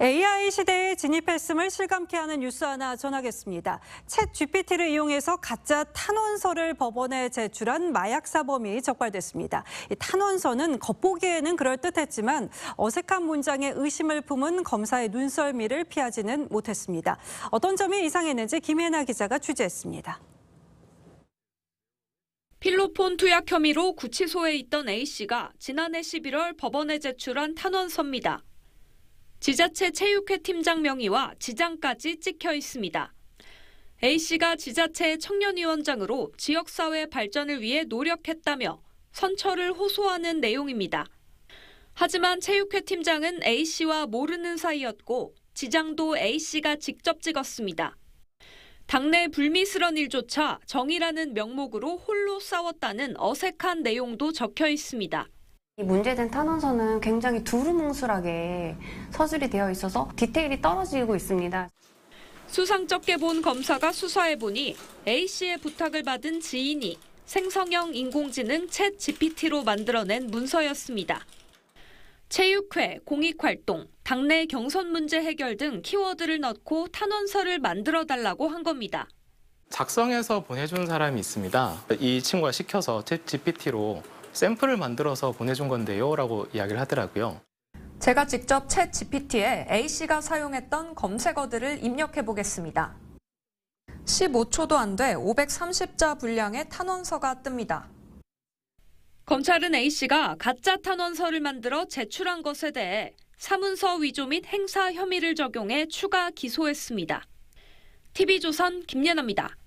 AI 시대에 진입했음을 실감케 하는 뉴스 하나 전하겠습니다. 챗 GPT를 이용해서 가짜 탄원서를 법원에 제출한 마약사범이 적발됐습니다. 탄원서는 겉보기에는 그럴듯했지만 어색한 문장에 의심을 품은 검사의 눈썰미를 피하지는 못했습니다. 어떤 점이 이상했는지 김혜나 기자가 취재했습니다. 필로폰 투약 혐의로 구치소에 있던 A씨가 지난해 11월 법원에 제출한 탄원서입니다. 지자체 체육회 팀장 명의와 지장까지 찍혀 있습니다. A씨가 지자체 청년위원장으로 지역사회 발전을 위해 노력했다며 선처를 호소하는 내용입니다. 하지만 체육회 팀장은 A씨와 모르는 사이였고 지장도 A씨가 직접 찍었습니다. 당내 불미스러운 일조차 정의라는 명목으로 홀로 싸웠다는 어색한 내용도 적혀 있습니다. 이 문제된 탄원서는 굉장히 두루뭉술하게 서술이 되어 있어서 디테일이 떨어지고 있습니다. 수상 적게 본 검사가 수사해보니 A씨의 부탁을 받은 지인이 생성형 인공지능 챗 GPT로 만들어낸 문서였습니다. 체육회, 공익활동, 당내 경선 문제 해결 등 키워드를 넣고 탄원서를 만들어달라고 한 겁니다. 작성해서 보내준 사람이 있습니다. 이 친구가 시켜서 챗 GPT로 샘플을 만들어서 보내준 건데요. 라고 이야기를 하더라고요. 제가 직접 챗 GPT에 A씨가 사용했던 검색어들을 입력해 보겠습니다. 15초도 안 돼 530자 분량의 탄원서가 뜹니다. 검찰은 A씨가 가짜 탄원서를 만들어 제출한 것에 대해 사문서 위조 및 행사 혐의를 적용해 추가 기소했습니다. TV조선 김예나입니다.